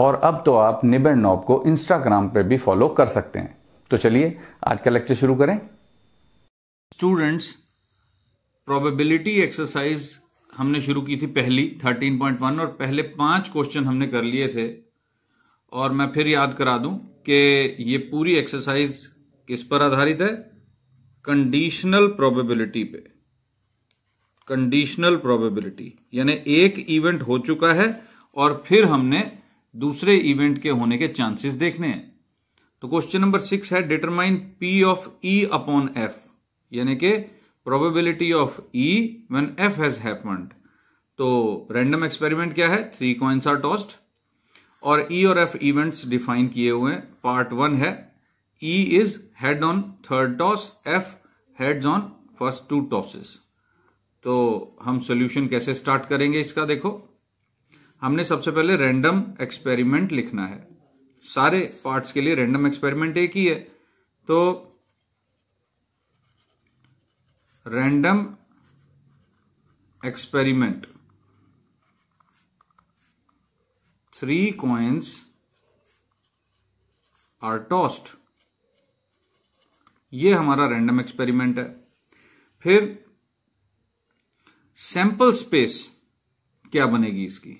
और अब तो आप निब एंड नॉब को इंस्टाग्राम पर भी फॉलो कर सकते हैं तो चलिए आज का लेक्चर शुरू करें स्टूडेंट्स प्रोबेबिलिटी एक्सरसाइज हमने शुरू की थी पहली 13.1 और पहले पांच क्वेश्चन हमने कर लिए थे और मैं फिर याद करा दूं कि ये पूरी एक्सरसाइज किस पर आधारित है कंडीशनल प्रोबेबिलिटी पे कंडीशनल प्रोबेबिलिटी यानी एक इवेंट हो चुका है और फिर हमने दूसरे इवेंट के होने के चांसेस देखने हैं तो क्वेश्चन नंबर सिक्स है determine P of E upon F यानी कि probability of E when F has happened तो रैंडम एक्सपेरिमेंट क्या है थ्री कॉइंस आर टॉस्ट और ई e और एफ इवेंट्स डिफाइन किए हुए हैं पार्ट वन है E is head on third toss F heads on first two tosses तो हम सोल्यूशन कैसे स्टार्ट करेंगे इसका देखो हमने सबसे पहले रैंडम एक्सपेरिमेंट लिखना है सारे पार्ट्स के लिए रैंडम एक्सपेरिमेंट एक ही है तो random experiment three coins are tossed ये हमारा रैंडम एक्सपेरिमेंट है फिर सैंपल स्पेस क्या बनेगी इसकी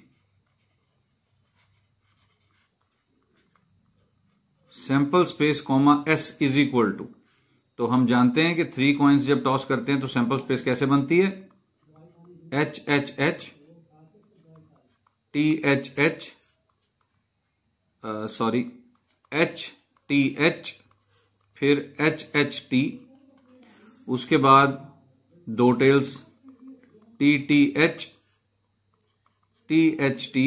sample space comma S is equal to तो हम जानते हैं कि थ्री कॉइन्स जब टॉस करते हैं तो सैंपल स्पेस कैसे बनती है H H H T H H sorry H T H फिर एच एच टी उसके बाद दो tails T T H T H T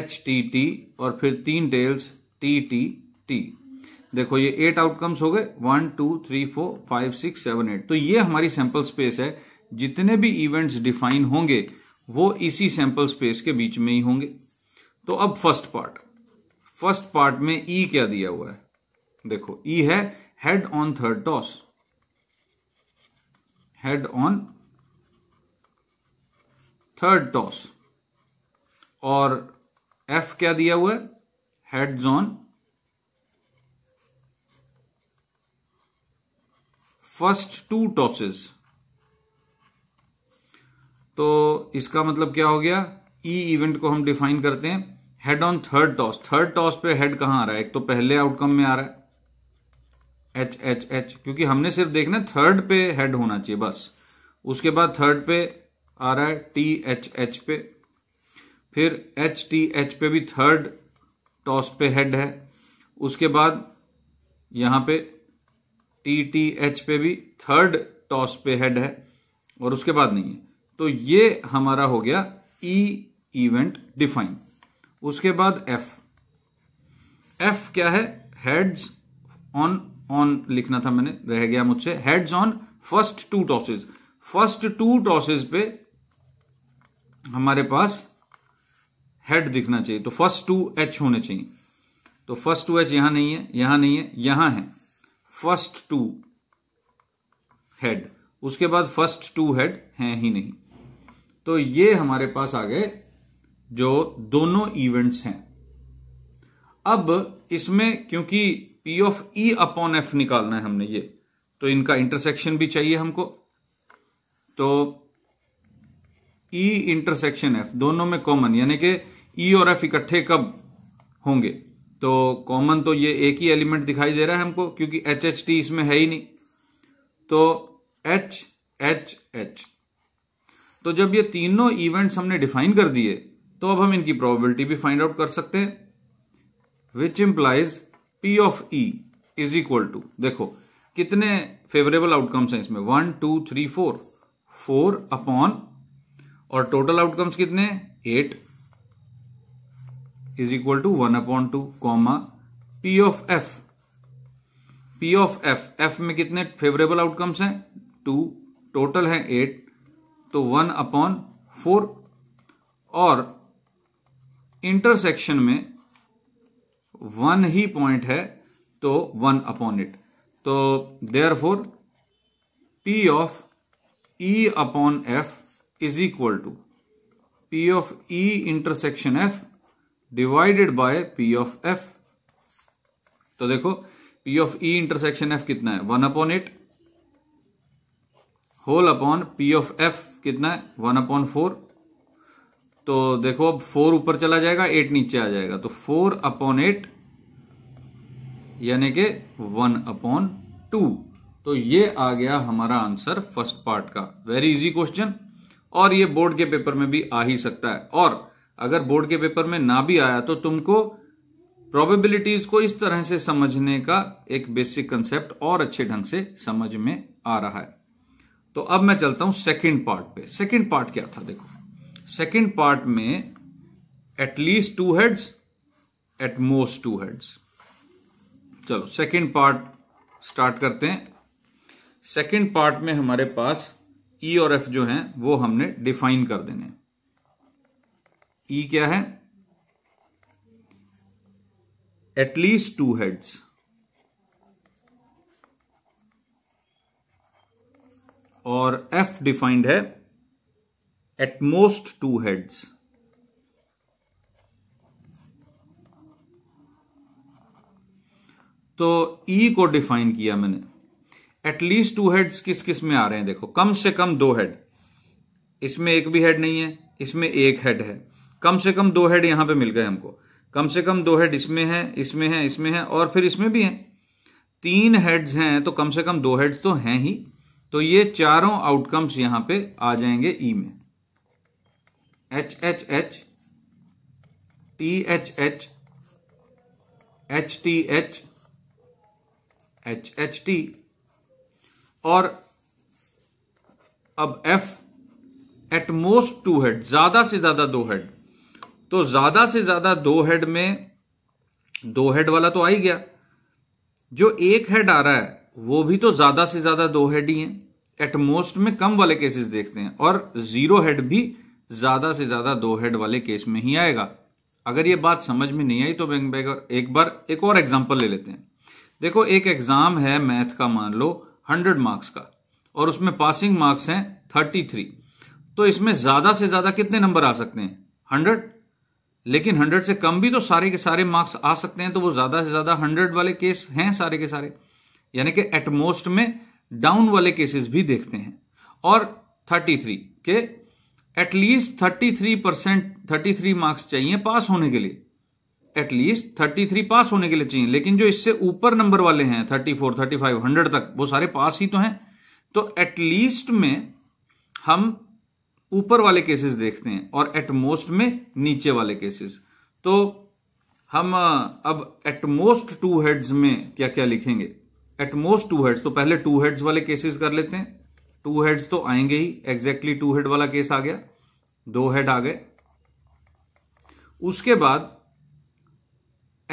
H T T और फिर तीन टेल्स टी टी टी देखो ये एट आउटकम्स हो गए one two three four five six seven eight तो ये हमारी सैंपल स्पेस है जितने भी इवेंट्स डिफाइन होंगे वो इसी सैंपल स्पेस के बीच में ही होंगे तो अब फर्स्ट पार्ट फर्स्ट पार्ट में ई e क्या दिया हुआ है देखो ई e है head on third toss head on third toss और एफ क्या दिया हुआ है head on first two tosses तो इसका मतलब क्या हो गया ई e इवेंट को हम डिफाइन करते हैं head on third toss third toss पे हेड कहां आ रहा है एक तो पहले आउटकम में आ रहा है एच एच एच क्योंकि हमने सिर्फ देखना थर्ड पे हेड होना चाहिए बस उसके बाद थर्ड पे आ रहा है टी एच एच पे फिर एच टी एच पे भी थर्ड टॉस पे हेड है उसके बाद यहां पे टी टी एच पे भी थर्ड टॉस पे हेड है और उसके बाद नहीं है तो ये हमारा हो गया ई इवेंट डिफाइन उसके बाद एफ एफ क्या है हेड्स ऑन ऑन लिखना था मैंने रह गया मुझसे heads on first two tosses first two tosses पे हमारे पास हेड दिखना चाहिए तो फर्स्ट टू एच होने चाहिए तो फर्स्ट टू एच यहां नहीं है यहां नहीं है यहां है फर्स्ट टू हेड उसके बाद फर्स्ट टू हेड हैं ही नहीं तो ये हमारे पास आ गए जो दोनों इवेंट्स हैं अब इसमें क्योंकि P of E upon F निकालना है हमने ये तो इनका इंटरसेक्शन भी चाहिए हमको तो ई इंटरसेक्शन एफ दोनों में कॉमन यानी कि ई e और एफ इकट्ठे कब होंगे तो कॉमन तो ये एक ही एलिमेंट दिखाई दे रहा है हमको क्योंकि एच एच टी इसमें है ही नहीं तो एच एच एच तो जब ये तीनों इवेंट्स हमने डिफाइन कर दिए तो अब हम इनकी प्रोबेबिलिटी भी फाइंड आउट कर सकते हैं which implies P of E is equal to देखो कितने फेवरेबल आउटकम्स हैं इसमें one two three four four upon और टोटल आउटकम्स कितने eight is equal to one upon two comma P of F P of F F में कितने favourable outcomes हैं two total है एट तो वन अपॉन फोर और intersection में one ही पॉइंट है तो वन अपॉन इट तो therefore P of E upon F is equal to P of E intersection F divided by P of F तो देखो P of E intersection F कितना है one upon eight whole upon P of F कितना है one upon four तो देखो अब four ऊपर चला जाएगा एट नीचे आ जाएगा तो फोर अपॉन एट यानी कि वन अपॉन टू तो ये आ गया हमारा आंसर फर्स्ट पार्ट का वेरी इजी क्वेश्चन और ये बोर्ड के पेपर में भी आ ही सकता है और अगर बोर्ड के पेपर में ना भी आया तो तुमको प्रोबेबिलिटीज को इस तरह से समझने का एक बेसिक कंसेप्ट और अच्छे ढंग से समझ में आ रहा है तो अब मैं चलता हूं सेकंड पार्ट पे सेकंड पार्ट क्या था देखो सेकंड पार्ट में at least two heads at most two heads चलो सेकंड पार्ट स्टार्ट करते हैं सेकंड पार्ट में हमारे पास ई e और एफ जो हैं वो हमने डिफाइन कर देने हैं ई e क्या है एटलीस्ट टू हेड्स और एफ डिफाइंड है एटमोस्ट टू हेड्स तो ई e को डिफाइन किया मैंने एटलीस्ट टू हेड्स किस किस में आ रहे हैं देखो कम से कम दो हेड इसमें एक भी हेड नहीं है इसमें एक हेड है कम से कम दो हेड यहां पे मिल गए हमको कम से कम दो हेड इसमें है इसमें है इसमें है और फिर इसमें भी है तीन हेड्स हैं तो कम से कम दो हेड्स तो हैं ही तो ये चारों आउटकम्स यहां पे आ जाएंगे ई e में H H H T H H H T H H H T और अब F at most two head ज्यादा से ज्यादा दो हेड तो ज्यादा से ज्यादा दो हेड में दो हेड वाला तो आ ही गया जो एक हेड आ रहा है वो भी तो ज्यादा से ज्यादा दो हेड ही है एटमोस्ट में कम वाले केसेस देखते हैं और जीरो हेड भी ज्यादा से ज्यादा दो हेड वाले केस में ही आएगा अगर ये बात समझ में नहीं आई तो बैंक एक बार एक और एग्जाम्पल ले लेते हैं देखो एक एग्जाम है मैथ का मान लो हंड्रेड मार्क्स का और उसमें पासिंग मार्क्स हैं थर्टी थ्री तो इसमें ज्यादा से ज्यादा कितने नंबर आ सकते हैं हंड्रेड लेकिन हंड्रेड से कम भी तो सारे के सारे मार्क्स आ सकते हैं तो वो ज्यादा से ज्यादा हंड्रेड वाले केस हैं सारे के सारे यानी कि एटमोस्ट में डाउन वाले केसेस भी देखते हैं और थर्टी थ्री के at least three percent thirty three marks चाहिए पास होने के लिए एटलीस्ट थर्टी थ्री पास होने के लिए चाहिए लेकिन जो इससे ऊपर नंबर वाले हैं thirty four thirty five hundred तक वो सारे पास ही तो हैं तो एटलीस्ट में हम ऊपर वाले केसेस देखते हैं और एटमोस्ट में नीचे वाले केसेस तो हम अब एटमोस्ट टू हेड्स में क्या क्या लिखेंगे एटमोस्ट टू हेड्स तो पहले टू हेड्स वाले केसेस कर लेते हैं टू हेड्स तो आएंगे ही एग्जैक्टली टू हेड वाला केस आ गया दो हेड आ गए उसके बाद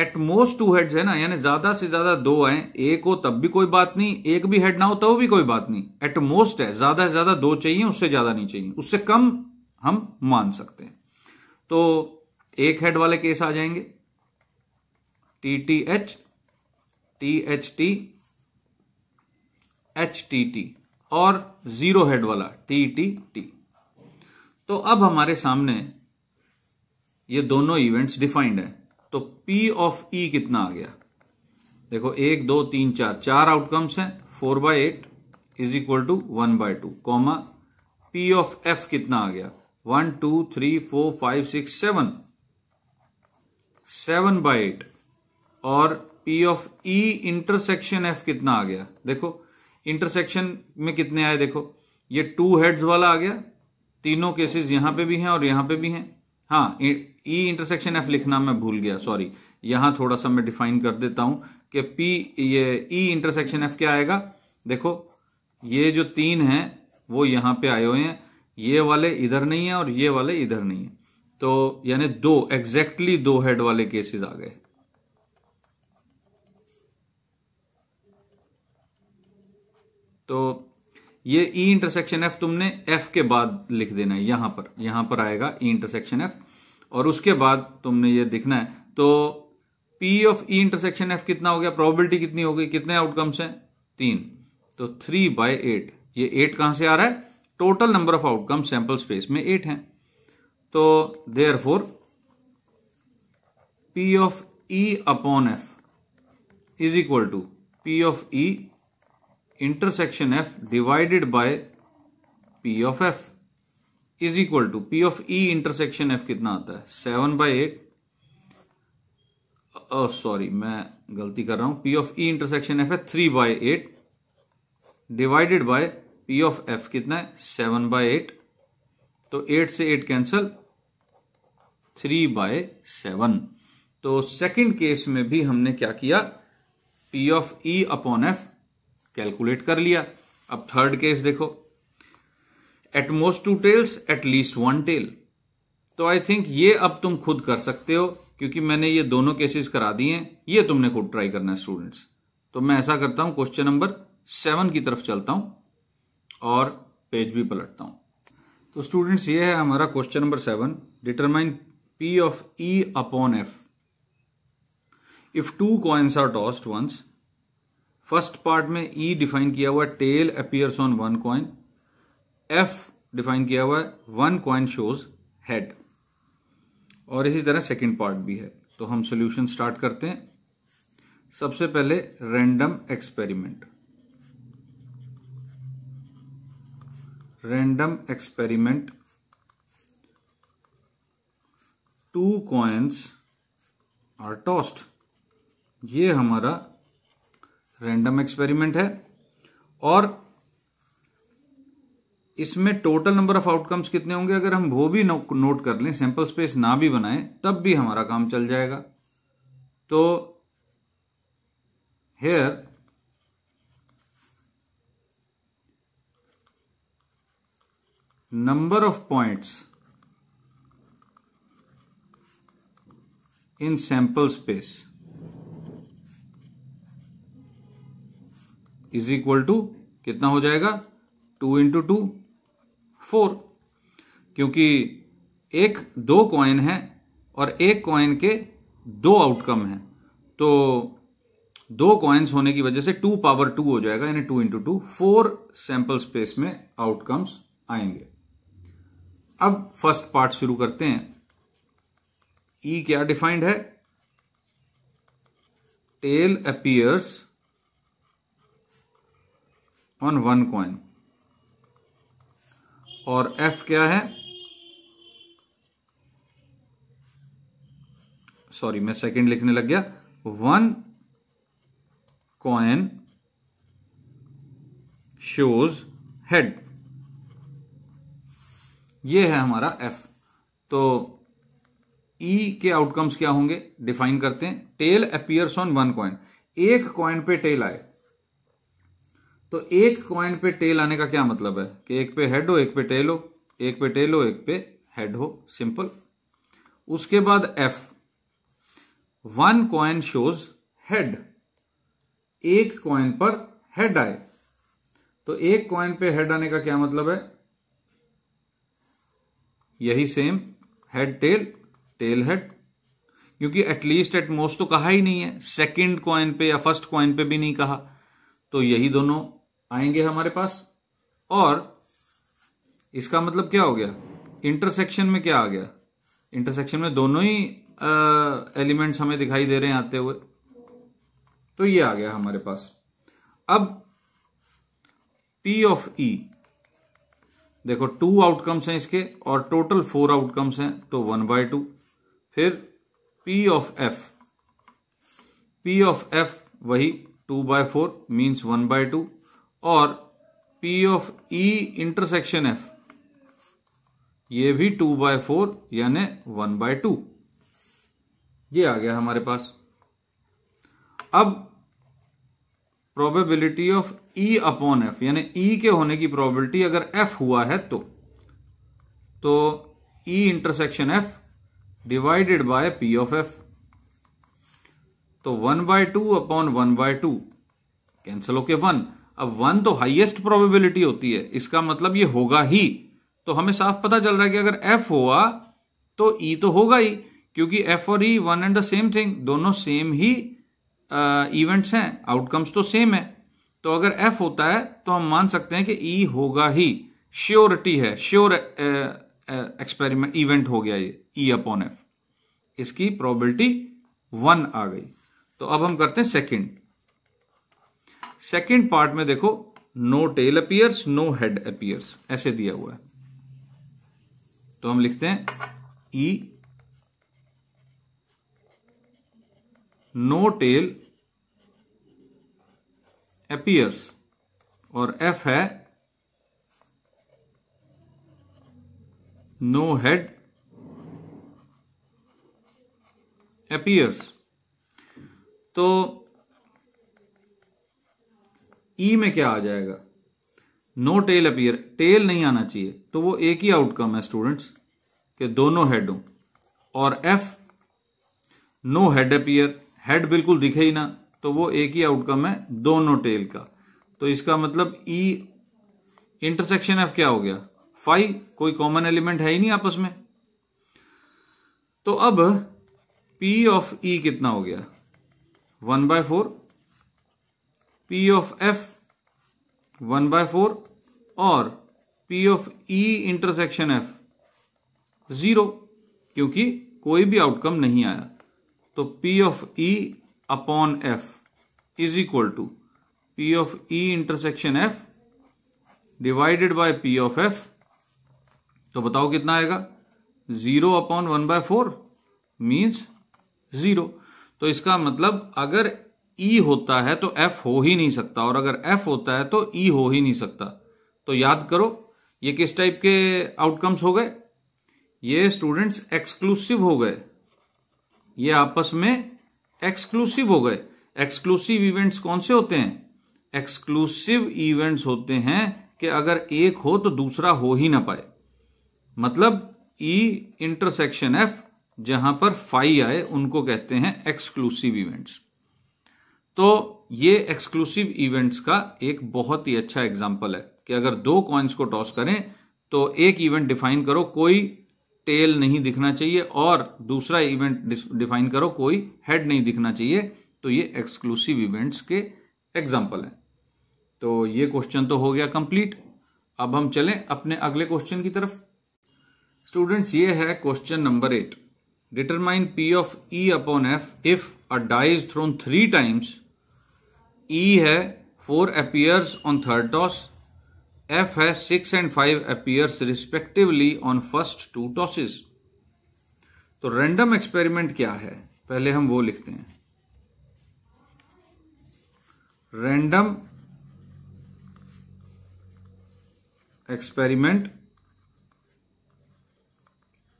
एटमोस्ट टू हेड्स है ना यानी ज्यादा से ज्यादा दो आए एक हो तब भी कोई बात नहीं एक भी हेड ना हो तब भी कोई बात नहीं एटमोस्ट है ज्यादा से ज्यादा दो चाहिए उससे ज्यादा नहीं चाहिए उससे कम हम मान सकते हैं तो एक हेड वाले केस आ जाएंगे T T H T H T H T T और जीरो हेड वाला टी टी टी तो अब हमारे सामने ये दोनों इवेंट्स डिफाइंड है तो पी ऑफ ई कितना आ गया देखो एक दो तीन चार चार आउटकम्स हैं four by eight is equal to one by two comma P of F कितना आ गया one two three four five six seven seven by eight और P of E intersection F कितना आ गया देखो इंटरसेक्शन में कितने आए देखो ये टू हेड्स वाला आ गया तीनों केसेस यहां पे भी हैं और यहां पे भी हैं हाँ ई इंटरसेक्शन एफ लिखना मैं भूल गया सॉरी यहां थोड़ा सा मैं डिफाइन कर देता हूं कि पी ये ई इंटरसेक्शन एफ क्या आएगा देखो ये जो तीन है वो यहां पे आए हुए हैं ये वाले इधर नहीं है और ये वाले इधर नहीं है तो यानी दो एग्जैक्टली दो हेड वाले केसेस आ गए तो ये ई इंटरसेक्शन एफ तुमने एफ के बाद लिख देना है यहां पर यहां पर आएगा ई इंटरसेक्शन एफ और उसके बाद तुमने ये दिखना है तो P of E intersection F कितना हो गया प्रोबेबिलिटी कितनी हो गई कितने आउटकम्स हैं तीन तो थ्री बाय एट ये एट कहां से आ रहा है total number of outcome sample space में एट है तो therefore P of E upon F is equal to P of E intersection F divided by P of F is equal to P of E intersection F कितना आता है seven by eight sorry मैं गलती कर रहा हूं P of E intersection F है three by eight divided by P of F कितना है सेवन बाय एट तो एट से eight cancel three by seven तो सेकंड केस में भी हमने क्या किया P of E upon F calculate कर लिया अब थर्ड केस देखो at most two tails at least one tail तो आई थिंक ये अब तुम खुद कर सकते हो क्योंकि मैंने ये दोनों केसेस करा दिए हैं ये तुमने खुद ट्राई करना है स्टूडेंट्स तो मैं ऐसा करता हूं क्वेश्चन नंबर सेवन की तरफ चलता हूं और पेज भी पलटता हूं तो स्टूडेंट्स ये है हमारा question number seven determine P of E upon F if two coins are tossed once first part में ई e डिफाइन किया हुआ tail appears on one coin F define किया हुआ है वन कॉइन शोज हेड और इसी तरह second part भी है तो हम सोल्यूशन स्टार्ट करते हैं सबसे पहले random experiment random experiment two coins are tossed ये हमारा रैंडम एक्सपेरिमेंट है और इसमें टोटल नंबर ऑफ आउटकम्स कितने होंगे अगर हम वो भी नोट कर लें सैंपल स्पेस ना भी बनाए तब भी हमारा काम चल जाएगा तो here number of points in sample space is equal to कितना हो जाएगा टू इंटू टू फोर क्योंकि एक दो कॉइन है और एक कॉइन के दो आउटकम है तो दो कॉइन्स होने की वजह से टू पावर टू हो जाएगा यानी two into two four sample space में आउटकम्स आएंगे अब फर्स्ट पार्ट शुरू करते हैं ई e क्या डिफाइंड है tail appears on one coin और एफ क्या है सॉरी मैं सेकंड लिखने लग गया वन कॉइन शोज हेड ये है हमारा एफ तो ई e के आउटकम्स क्या होंगे डिफाइन करते हैं tail appears on one coin एक कॉइन पे टेल आए तो एक कॉइन पे टेल आने का क्या मतलब है कि एक पे हेड हो एक पे टेल हो एक पे टेल हो एक पे हेड हो सिंपल उसके बाद F one coin shows head एक कॉइन पर हेड आए तो एक कॉइन पे हेड आने का क्या मतलब है यही same head tail tail head क्योंकि एटलीस्ट एट मोस्ट तो कहा ही नहीं है सेकंड कॉइन पे या फर्स्ट कॉइन पे भी नहीं कहा तो यही दोनों आएंगे हमारे पास और इसका मतलब क्या हो गया इंटरसेक्शन में क्या आ गया इंटरसेक्शन में दोनों ही एलिमेंट्स हमें दिखाई दे रहे हैं आते हुए तो ये आ गया हमारे पास अब पी ऑफ ई देखो टू आउटकम्स हैं इसके और टोटल फोर आउटकम्स हैं तो वन बाय टू फिर P of F P of F वही two by four means one by two और P of E intersection F ये भी टू बाय फोर यानी वन बाय टू ये आ गया हमारे पास अब probability of E upon F यानी ई के होने की प्रोबेबिलिटी अगर एफ हुआ है तो तो E intersection F divided by P of F तो one by two upon one by two cancel होके वन अब वन तो हाईएस्ट प्रोबेबिलिटी होती है इसका मतलब ये होगा ही तो हमें साफ पता चल रहा है कि अगर एफ हुआ तो ई e तो होगा ही क्योंकि एफ और E one and the same thing दोनों सेम ही इवेंट्स हैं आउटकम्स तो सेम है तो अगर एफ होता है तो हम मान सकते हैं कि ई e होगा ही श्योरिटी है श्योर एक्सपेरिमेंट इवेंट हो गया ये ई अपॉन एफ इसकी प्रोबेबिलिटी वन आ गई तो अब हम करते हैं सेकंड सेकेंड पार्ट में देखो no tail appears no head appears ऐसे दिया हुआ है तो हम लिखते हैं ई नो टेल अपियर्स और एफ है नो हेड अपियर्स तो ई e में क्या आ जाएगा नो टेल अपियर टेल नहीं आना चाहिए तो वो एक ही आउटकम है स्टूडेंट्स के दोनों हेडों और F no head appear head बिल्कुल दिखे ही ना तो वो एक ही आउटकम है दोनों टेल का तो इसका मतलब ई इंटरसेक्शन एफ क्या हो गया फाइव कोई कॉमन एलिमेंट है ही नहीं आपस में तो अब पी ऑफ ई कितना हो गया one by four P of F one by four और P of E intersection F zero क्योंकि कोई भी आउटकम नहीं आया तो P of E upon F is equal to P of E intersection F divided by P of F तो बताओ कितना आएगा zero upon one by four means zero तो इसका मतलब अगर ई e होता है तो एफ हो ही नहीं सकता और अगर एफ होता है तो ई e हो ही नहीं सकता तो याद करो ये किस टाइप के आउटकम्स हो गए ये स्टूडेंट्स एक्सक्लूसिव हो गए ये आपस में एक्सक्लूसिव हो गए एक्सक्लूसिव इवेंट्स कौन से होते हैं एक्सक्लूसिव इवेंट्स होते हैं कि अगर एक हो तो दूसरा हो ही ना पाए मतलब ई इंटरसेक्शन एफ जहां पर फाइव आए उनको कहते हैं एक्सक्लूसिव इवेंट्स तो ये एक्सक्लूसिव इवेंट्स का एक बहुत ही अच्छा एग्जाम्पल है कि अगर दो कॉइन्स को टॉस करें तो एक इवेंट डिफाइन करो कोई टेल नहीं दिखना चाहिए और दूसरा इवेंट डिफाइन करो कोई हेड नहीं दिखना चाहिए तो ये एक्सक्लूसिव इवेंट्स के एग्जाम्पल हैं तो ये क्वेश्चन तो हो गया कंप्लीट अब हम चलें अपने अगले क्वेश्चन की तरफ स्टूडेंट्स ये है question number eight determine P of E upon F if a dies thrown three times E e है four appears on third toss F है six and five appears respectively on first two tosses तो random experiment क्या है पहले हम वो लिखते हैं random experiment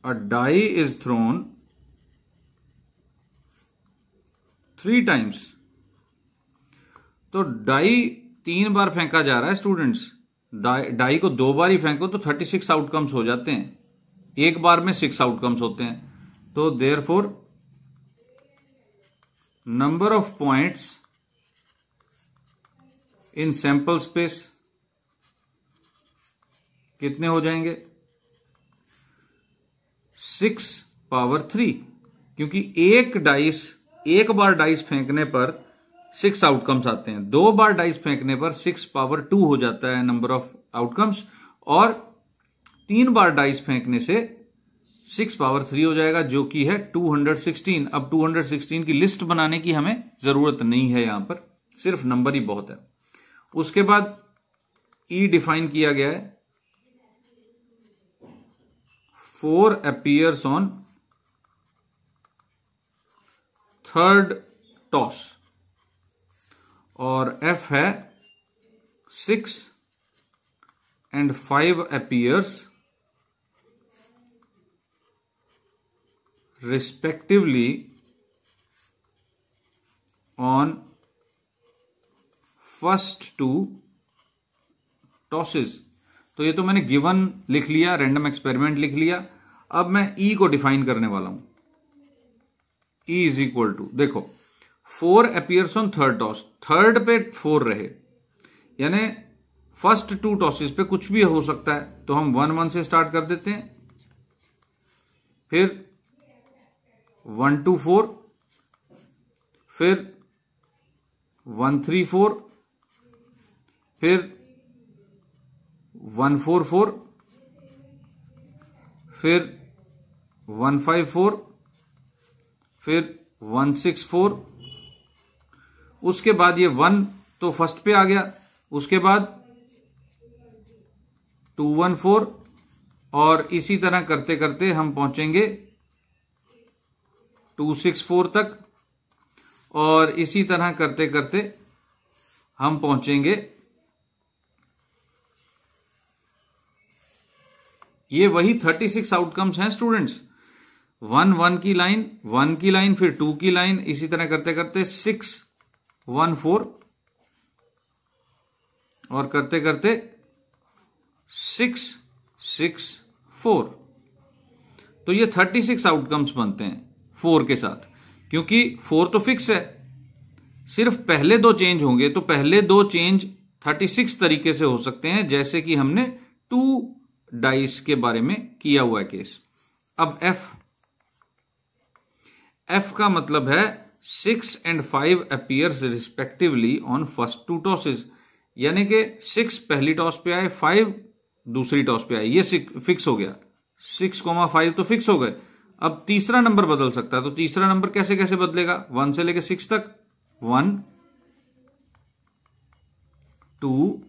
a die is thrown three times तो डाई तीन बार फेंका जा रहा है स्टूडेंट्स डाई को दो बार ही फेंको तो थर्टी सिक्स आउटकम्स हो जाते हैं एक बार में सिक्स आउटकम्स होते हैं तो therefore number of points in sample space कितने हो जाएंगे सिक्स पावर थ्री क्योंकि एक डाइस एक बार डाइस फेंकने पर सिक्स आउटकम्स आते हैं दो बार डाइस फेंकने पर सिक्स पावर टू हो जाता है नंबर ऑफ आउटकम्स और तीन बार डाइस फेंकने से सिक्स पावर थ्री हो जाएगा जो कि है टू हंड्रेड सिक्सटीन अब टू हंड्रेड सिक्सटीन की लिस्ट बनाने की हमें जरूरत नहीं है यहां पर सिर्फ नंबर ही बहुत है उसके बाद ई e डिफाइन किया गया है four appears on third toss और एफ है six and five appears respectively on first two tosses तो ये तो मैंने गिवन लिख लिया रैंडम एक्सपेरिमेंट लिख लिया अब मैं ई e को डिफाइन करने वाला हूं ई इज इक्वल टू देखो four appears on third toss third पे फोर रहे यानी फर्स्ट टू टॉसेस पे कुछ भी हो सकता है तो हम वन वन से स्टार्ट कर देते हैं फिर वन टू फोर फिर वन थ्री फोर फिर वन फोर फोर फिर वन फाइव फोर फिर वन सिक्स फोर उसके बाद ये वन तो फर्स्ट पे आ गया उसके बाद टू वन फोर और इसी तरह करते करते हम पहुंचेंगे टू सिक्स फोर तक और इसी तरह करते करते हम पहुंचेंगे ये वही थर्टी सिक्स आउटकम्स हैं स्टूडेंट्स वन वन की लाइन वन की लाइन फिर टू की लाइन इसी तरह करते करते सिक्स वन फोर और करते करते सिक्स सिक्स फोर तो ये थर्टी सिक्स आउटकम्स बनते हैं फोर के साथ क्योंकि फोर तो फिक्स है सिर्फ पहले दो चेंज होंगे तो पहले दो चेंज थर्टी सिक्स तरीके से हो सकते हैं जैसे कि हमने टू डाइस के बारे में किया हुआ केस अब एफ एफ का मतलब है six and five appears respectively on first two tosses यानी कि सिक्स पहली टॉस पे आए फाइव दूसरी टॉस पे आए ये फिक्स हो गया सिक्स कोमा फाइव तो फिक्स हो गए अब तीसरा नंबर बदल सकता है तो तीसरा नंबर कैसे कैसे बदलेगा वन से लेकर सिक्स तक one two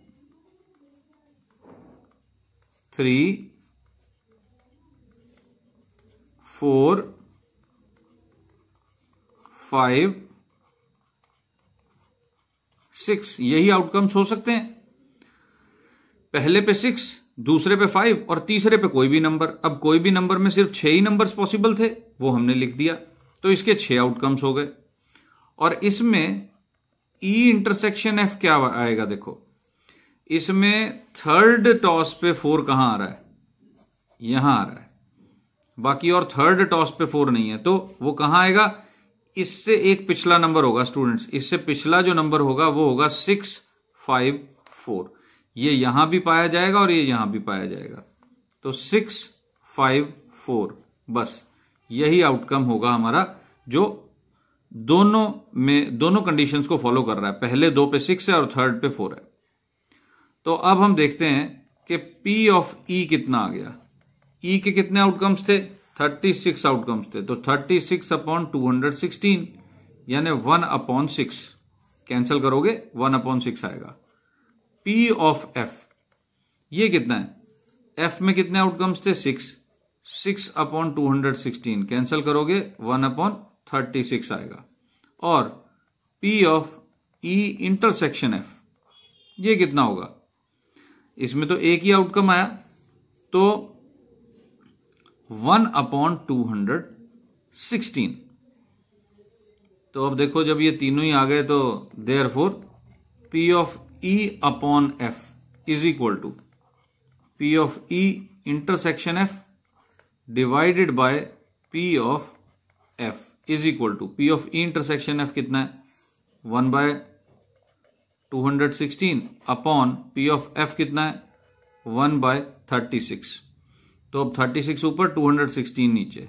three four five six यही आउटकम्स हो सकते हैं पहले पे सिक्स दूसरे पे फाइव और तीसरे पे कोई भी नंबर अब कोई भी नंबर में सिर्फ छह ही नंबर्स पॉसिबल थे वो हमने लिख दिया तो इसके छह आउटकम्स हो गए और इसमें ई इंटरसेक्शन एफ क्या आएगा देखो इसमें थर्ड टॉस पे फोर कहां आ रहा है यहां आ रहा है बाकी और थर्ड टॉस पे फोर नहीं है तो वो कहां आएगा इससे एक पिछला नंबर होगा स्टूडेंट्स इससे पिछला जो नंबर होगा वो होगा सिक्स फाइव फोर ये यहां भी पाया जाएगा और ये यहां भी पाया जाएगा तो सिक्स फाइव फोर बस यही आउटकम होगा हमारा जो दोनों में दोनों कंडीशंस को फॉलो कर रहा है पहले दो पे सिक्स है और थर्ड पे फोर है तो अब हम देखते हैं कि पी ऑफ ई कितना आ गया ई e के कितने आउटकम्स थे थर्टी सिक्स आउटकम्स थे तो thirty six upon two hundred sixteen यानी वन अपॉन सिक्स कैंसिल करोगे वन अपॉन सिक्स आएगा P ऑफ F ये कितना है F में कितने आउटकम्स थे six six upon two hundred sixteen cancel करोगे वन अपॉन थर्टी सिक्स आएगा और P of E intersection F ये कितना होगा इसमें तो एक ही आउटकम आया तो one upon two hundred sixteen तो अब देखो जब ये तीनों ही आ गए तो therefore P of E upon F is equal to P of E intersection F divided by P of F is equal to P of E intersection F कितना है one by two hundred sixteen upon P of F कितना है one by thirty six तो अब 36 ऊपर 216 नीचे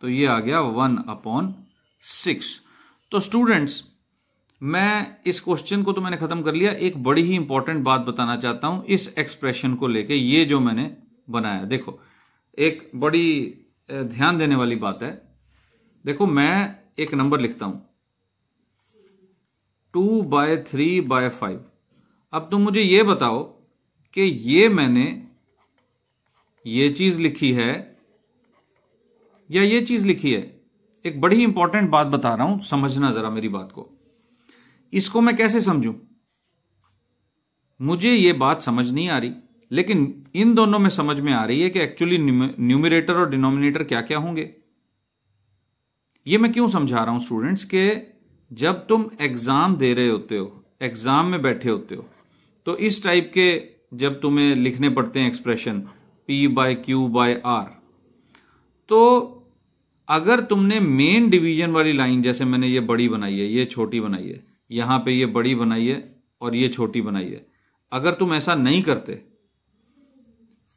तो ये आ गया वन अपॉन सिक्स तो स्टूडेंट्स मैं इस क्वेश्चन को तो मैंने खत्म कर लिया एक बड़ी ही इंपॉर्टेंट बात बताना चाहता हूं इस एक्सप्रेशन को लेके ये जो मैंने बनाया देखो एक बड़ी ध्यान देने वाली बात है देखो मैं एक नंबर लिखता हूं two by three by five अब तुम मुझे यह बताओ कि ये मैंने ये चीज लिखी है या ये चीज लिखी है एक बड़ी इंपॉर्टेंट बात बता रहा हूं समझना जरा मेरी बात को इसको मैं कैसे समझूं मुझे ये बात समझ नहीं आ रही लेकिन इन दोनों में समझ में आ रही है कि एक्चुअली न्यूमिरेटर और डिनोमिनेटर क्या क्या होंगे ये मैं क्यों समझा रहा हूं स्टूडेंट्स के जब तुम एग्जाम दे रहे होते हो एग्जाम में बैठे होते हो तो इस टाइप के जब तुम्हें लिखने पड़ते हैं expression P by Q by R तो अगर तुमने मेन डिवीजन वाली लाइन जैसे मैंने ये बड़ी बनाई है ये छोटी बनाई है यहां पे ये बड़ी बनाई है और ये छोटी बनाई है अगर तुम ऐसा नहीं करते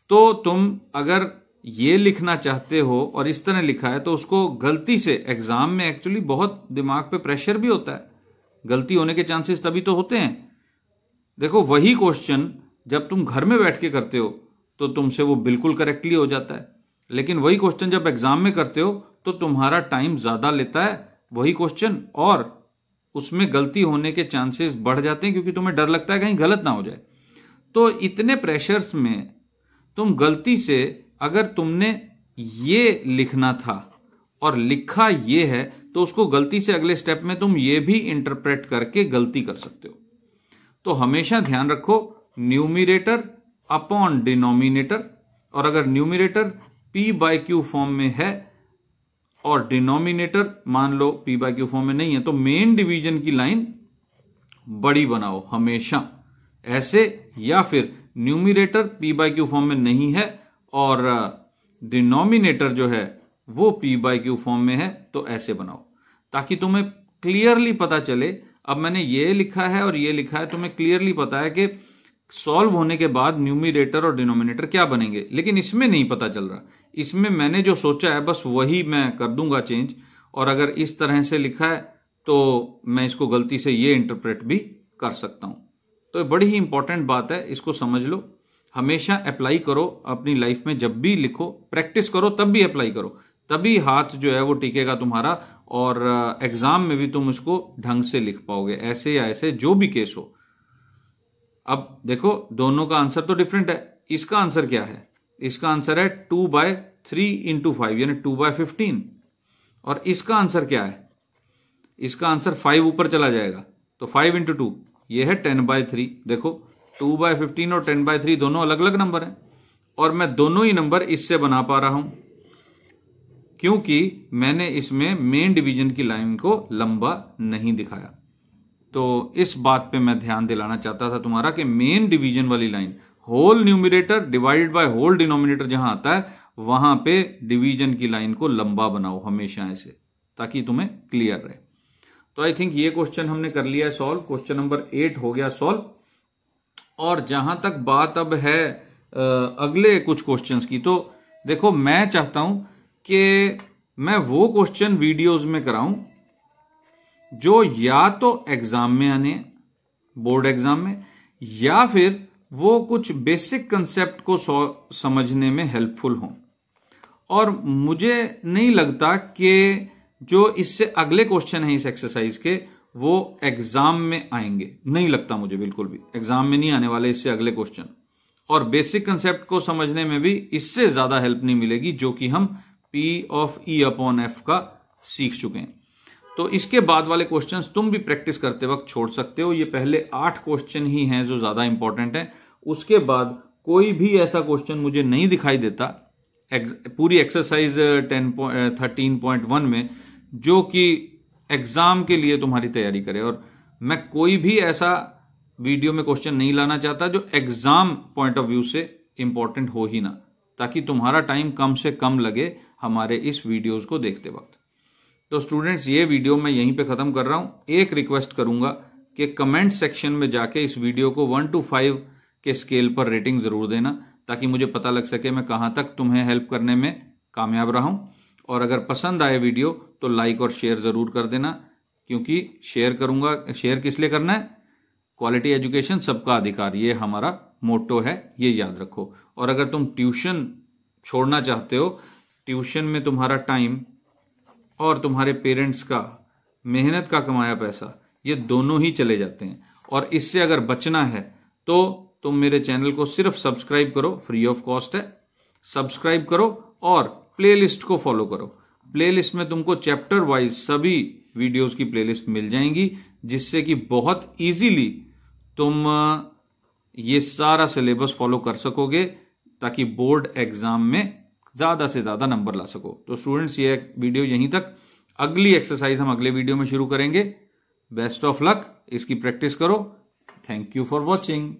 तो तुम अगर ये लिखना चाहते हो और इस तरह लिखा है तो उसको गलती से एग्जाम में एक्चुअली बहुत दिमाग पे प्रेशर भी होता है गलती होने के चांसेस तभी तो होते हैं देखो वही क्वेश्चन जब तुम घर में बैठ के करते हो तो तुमसे वो बिल्कुल करेक्टली हो जाता है लेकिन वही क्वेश्चन जब एग्जाम में करते हो तो तुम्हारा टाइम ज्यादा लेता है वही क्वेश्चन और उसमें गलती होने के चांसेस बढ़ जाते हैं क्योंकि तुम्हें डर लगता है कहीं गलत ना हो जाए तो इतने प्रेशर्स में तुम गलती से अगर तुमने ये लिखना था और लिखा ये है तो उसको गलती से अगले स्टेप में तुम ये भी इंटरप्रेट करके गलती कर सकते हो तो हमेशा ध्यान रखो न्यूमिरेटर अपॉन डिनोमिनेटर और अगर numerator P by Q form में है और डिनोमिनेटर मान लो पी बाय क्यू फॉर्म में नहीं है तो मेन डिवीजन की लाइन बड़ी बनाओ हमेशा ऐसे या फिर numerator P by Q form में नहीं है और डिनोमिनेटर जो है वो पी बाय क्यू फॉर्म में है तो ऐसे बनाओ ताकि तुम्हें क्लियरली पता चले अब मैंने ये लिखा है और ये लिखा है तो तुम्हें क्लियरली पता है कि सॉल्व होने के बाद न्यूमिरेटर और डिनोमिनेटर क्या बनेंगे लेकिन इसमें नहीं पता चल रहा इसमें मैंने जो सोचा है बस वही मैं कर दूंगा चेंज और अगर इस तरह से लिखा है तो मैं इसको गलती से ये इंटरप्रेट भी कर सकता हूं तो बड़ी ही इंपॉर्टेंट बात है इसको समझ लो हमेशा अप्लाई करो अपनी लाइफ में जब भी लिखो प्रैक्टिस करो तब भी अप्लाई करो तभी हाथ जो है वो टिकेगा तुम्हारा और एग्जाम uh, में भी तुम उसको ढंग से लिख पाओगे ऐसे या ऐसे जो भी केस हो अब देखो दोनों का आंसर तो डिफरेंट है इसका आंसर क्या है इसका आंसर है two by three into five यानी टू बाय फिफ्टीन और इसका आंसर क्या है इसका आंसर फाइव ऊपर चला जाएगा तो फाइव इंटू टू ये है टेन बाय थ्री देखो टू बाय फिफ्टीन और टेन बाय थ्री दोनों अलग अलग नंबर हैं और मैं दोनों ही नंबर इससे बना पा रहा हूं क्योंकि मैंने इसमें मेन डिवीजन की लाइन को लंबा नहीं दिखाया तो इस बात पे मैं ध्यान दिलाना चाहता था तुम्हारा कि मेन डिवीजन वाली line whole numerator divided by whole denominator जहां आता है वहां पे डिवीजन की लाइन को लंबा बनाओ हमेशा ऐसे ताकि तुम्हें क्लियर रहे तो आई थिंक ये क्वेश्चन हमने कर लिया है सॉल्व क्वेश्चन नंबर एट हो गया सॉल्व और जहां तक बात अब है अगले कुछ क्वेश्चंस की तो देखो मैं चाहता हूं कि मैं वो क्वेश्चन वीडियोस में कराऊं जो या तो एग्जाम में आने बोर्ड एग्जाम में या फिर वो कुछ बेसिक कंसेप्ट को समझने में हेल्पफुल हों और मुझे नहीं लगता कि जो इससे अगले क्वेश्चन हैं इस एक्सरसाइज के वो एग्जाम में आएंगे नहीं लगता मुझे बिल्कुल भी एग्जाम में नहीं आने वाले इससे अगले क्वेश्चन और बेसिक कंसेप्ट को समझने में भी इससे ज्यादा हेल्प नहीं मिलेगी जो कि हम P of E upon F का सीख चुके हैं तो इसके बाद वाले क्वेश्चन तुम भी प्रैक्टिस करते वक्त छोड़ सकते हो ये पहले आठ क्वेश्चन ही हैं जो ज्यादा इंपॉर्टेंट हैं उसके बाद कोई भी ऐसा क्वेश्चन मुझे नहीं दिखाई देता पूरी exercise ten thirteen point one में जो कि एग्जाम के लिए तुम्हारी तैयारी करे और मैं कोई भी ऐसा वीडियो में क्वेश्चन नहीं लाना चाहता जो एग्जाम पॉइंट ऑफ व्यू से इंपॉर्टेंट हो ही ना ताकि तुम्हारा टाइम कम से कम लगे हमारे इस वीडियोज को देखते वक्त तो स्टूडेंट्स ये वीडियो मैं यहीं पे ख़त्म कर रहा हूँ एक रिक्वेस्ट करूंगा कि कमेंट सेक्शन में जाके इस वीडियो को वन टू फाइव के स्केल पर रेटिंग ज़रूर देना ताकि मुझे पता लग सके मैं कहाँ तक तुम्हें हेल्प करने में कामयाब रहा हूँ और अगर पसंद आए वीडियो तो लाइक और शेयर ज़रूर कर देना क्योंकि शेयर करूँगा शेयर किस लिए करना है क्वालिटी एजुकेशन सबका अधिकार ये हमारा मोटो है ये याद रखो और अगर तुम ट्यूशन छोड़ना चाहते हो ट्यूशन में तुम्हारा टाइम और तुम्हारे पेरेंट्स का मेहनत का कमाया पैसा ये दोनों ही चले जाते हैं और इससे अगर बचना है तो तुम मेरे चैनल को सिर्फ सब्सक्राइब करो फ्री ऑफ कॉस्ट है सब्सक्राइब करो और प्लेलिस्ट को फॉलो करो प्लेलिस्ट में तुमको चैप्टर वाइज सभी वीडियोस की प्लेलिस्ट मिल जाएंगी जिससे कि बहुत इजीली तुम ये सारा सिलेबस फॉलो कर सकोगे ताकि बोर्ड एग्जाम में ज़्यादा से ज़्यादा नंबर ला सको तो स्टूडेंट्स ये वीडियो यहीं तक अगली एक्सरसाइज हम अगले वीडियो में शुरू करेंगे बेस्ट ऑफ लक इसकी प्रैक्टिस करो थैंक यू फॉर वॉचिंग